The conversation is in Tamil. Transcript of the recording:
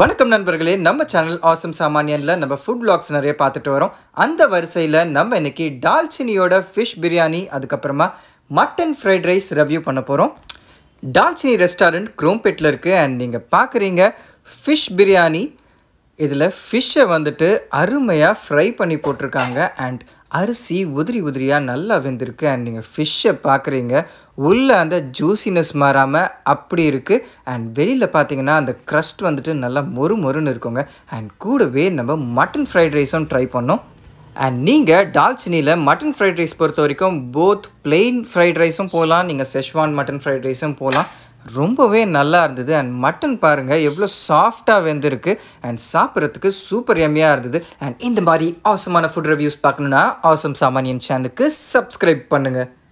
வணக்கம் நண்பர்களே நம்ம சேனல் ஆசம் சாமானியனில் நம்ம ஃபுட் பிளாக்ஸ் நிறைய பார்த்துட்டு வரோம் அந்த வரிசையில் நம்ம இன்னைக்கு டால்ச்சினியோட ஃபிஷ் பிரியாணி அதுக்கப்புறமா மட்டன் ஃப்ரைட் ரைஸ் ரிவ்யூ பண்ண போகிறோம் டால்ச்சினி ரெஸ்டாரண்ட் குரோம்பெட்டில் இருக்குது அண்ட் நீங்கள் பார்க்குறீங்க ஃபிஷ் பிரியாணி இதில் ஃபிஷ்ஷை வந்துட்டு அருமையாக ஃப்ரை பண்ணி போட்டிருக்காங்க அண்ட் அரிசி உதிரி உதிரியாக நல்லா வெந்திருக்கு அண்ட் நீங்கள் ஃபிஷ்ஷை பார்க்குறீங்க உள்ளே அந்த ஜூசினஸ் மாறாமல் அப்படி இருக்குது அண்ட் வெளியில் பார்த்தீங்கன்னா அந்த க்ரஸ்ட் வந்துட்டு நல்லா மொறு மொறுன்னு இருக்குங்க அண்ட் கூடவே நம்ம மட்டன் ஃப்ரைட் ரைஸும் ட்ரை பண்ணோம் அண்ட் நீங்கள் டால்ச்சினியில் மட்டன் ஃப்ரைட் ரைஸ் பொறுத்த வரைக்கும் போத் பிளெயின் ஃப்ரைட் ரைஸும் போகலாம் நீங்கள் செஷ்வான் மட்டன் ஃப்ரைட் ரைஸும் போகலாம் ரொம்பவே நல்லா இருந்தது அண்ட் மட்டன் பாருங்கள் எவ்வளோ சாஃப்டாக வெந்திருக்கு அண்ட் சாப்பிட்றதுக்கு சூப்பர் எம்மியாக இருந்தது அண்ட் இந்த மாதிரி அவசமான ஃபுட் ரிவ்யூஸ் பார்க்கணுன்னா அவசம் சாமானியன் சேனலுக்கு சப்ஸ்கிரைப் பண்ணுங்கள்